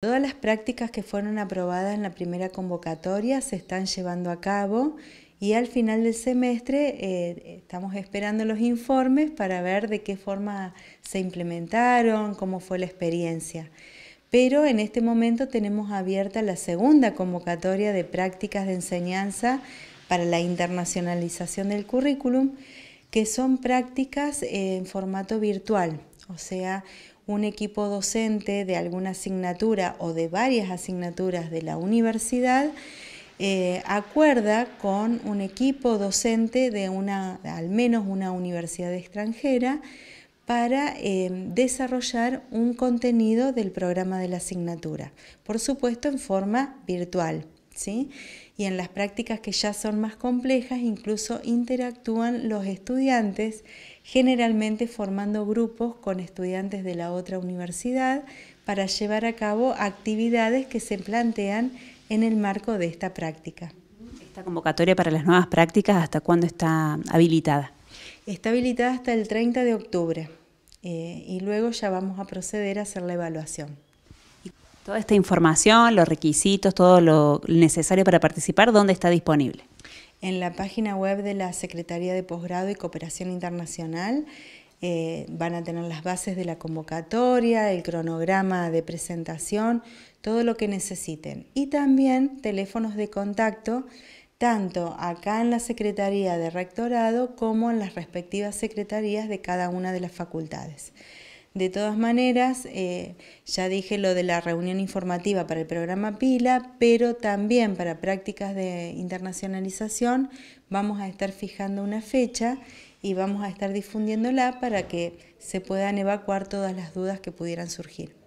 Todas las prácticas que fueron aprobadas en la primera convocatoria se están llevando a cabo y al final del semestre eh, estamos esperando los informes para ver de qué forma se implementaron, cómo fue la experiencia. Pero en este momento tenemos abierta la segunda convocatoria de prácticas de enseñanza para la internacionalización del currículum, que son prácticas eh, en formato virtual o sea, un equipo docente de alguna asignatura o de varias asignaturas de la universidad eh, acuerda con un equipo docente de una, al menos una universidad extranjera para eh, desarrollar un contenido del programa de la asignatura, por supuesto en forma virtual. Y en las prácticas que ya son más complejas, incluso interactúan los estudiantes, generalmente formando grupos con estudiantes de la otra universidad para llevar a cabo actividades que se plantean en el marco de esta práctica. ¿Esta convocatoria para las nuevas prácticas hasta cuándo está habilitada? Está habilitada hasta el 30 de octubre eh, y luego ya vamos a proceder a hacer la evaluación. Toda esta información, los requisitos, todo lo necesario para participar, ¿dónde está disponible? En la página web de la Secretaría de Posgrado y Cooperación Internacional eh, van a tener las bases de la convocatoria, el cronograma de presentación, todo lo que necesiten. Y también teléfonos de contacto, tanto acá en la Secretaría de Rectorado como en las respectivas secretarías de cada una de las facultades. De todas maneras, eh, ya dije lo de la reunión informativa para el programa PILA, pero también para prácticas de internacionalización vamos a estar fijando una fecha y vamos a estar difundiéndola para que se puedan evacuar todas las dudas que pudieran surgir.